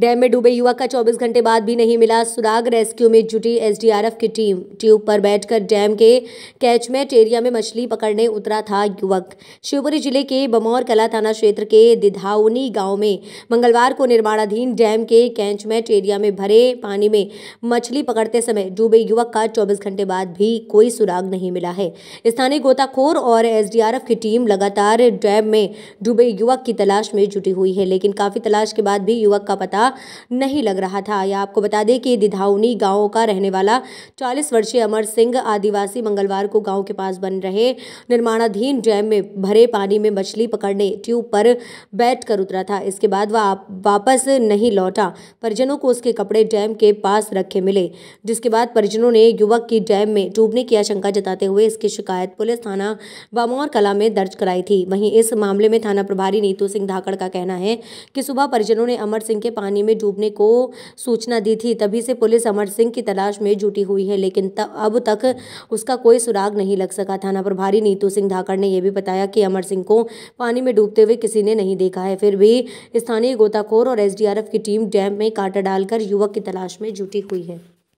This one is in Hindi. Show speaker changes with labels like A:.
A: डैम में डूबे युवक का 24 घंटे बाद भी नहीं मिला सुराग रेस्क्यू में जुटी एसडीआरएफ की टीम ट्यूब पर बैठकर डैम के कैचमेंट एरिया में मछली पकड़ने उतरा था युवक शिवपुरी जिले के बमौर कला थाना क्षेत्र के दिधावनी गांव में मंगलवार को निर्माणाधीन डैम के कैचमेंट एरिया में भरे पानी में मछली पकड़ते समय डूबे युवक का चौबीस घंटे बाद भी कोई सुराग नहीं मिला है स्थानीय गोताखोर और एस की टीम लगातार डैम में डूबे युवक की तलाश में जुटी हुई है लेकिन काफ़ी तलाश के बाद भी युवक का पता नया नहीं लग रहा था या आपको बता दें कि दिधाउनी गाँव का रहने वाला चालीस वर्षीय अमर सिंह आदिवासी मंगलवार को गाँव के पास बन रहे निर्माणाधीन डैम में भरे पानी में मछली पकड़ने ट्यूब पर बैठ कर उतरा था इसके बाद वह वापस नहीं लौटा परिजनों को उसके कपड़े डैम के पास रखे मिले जिसके बाद परिजनों ने युवक की डैम में डूबने की आशंका जताते हुए इसकी शिकायत पुलिस थाना बामौर कला में दर्ज कराई थी वहीं इस मामले में थाना प्रभारी नीतू सिंह धाकड़ का कहना है कि सुबह परिजनों ने अमर सिंह के पानी पानी में डूबने को सूचना दी थी तभी से पुलिस अमर सिंह की तलाश में जुटी हुई है लेकिन अब तक उसका कोई सुराग नहीं लग सका थाना प्रभारी नीतू सिंह धाकड़ ने यह भी बताया कि अमर सिंह को पानी में डूबते हुए किसी ने नहीं देखा है फिर भी स्थानीय गोताखोर और एसडीआरएफ की टीम डैम में कांटा डालकर युवक की तलाश में जुटी हुई है